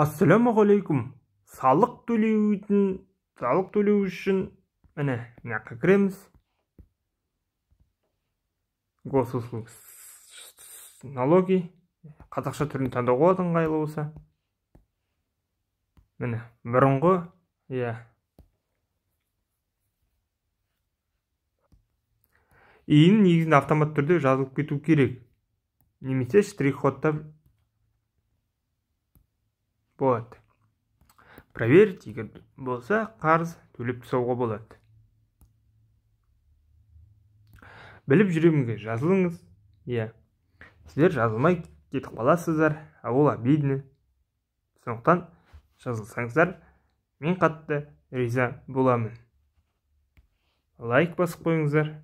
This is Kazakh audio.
ассалаумағалейкум салық төлеудің салық төлеу үшін міне мына кіреміз госуслуг налоги қазақша түрін таңдауға болады ыңғайлы болса міне бұрынғы иә иін негізінде автомат түрде жазылып кету керек немесе штрих кодтап болады проверить егер болса қарыз төлеп тастауға болады біліп жүремінге жазылыңыз иә сіздер жазылмай кетіп қаласыздар а ол обидно сондықтан жазылсаңыздар мен қатты риза боламын лайк басып қойыңыздар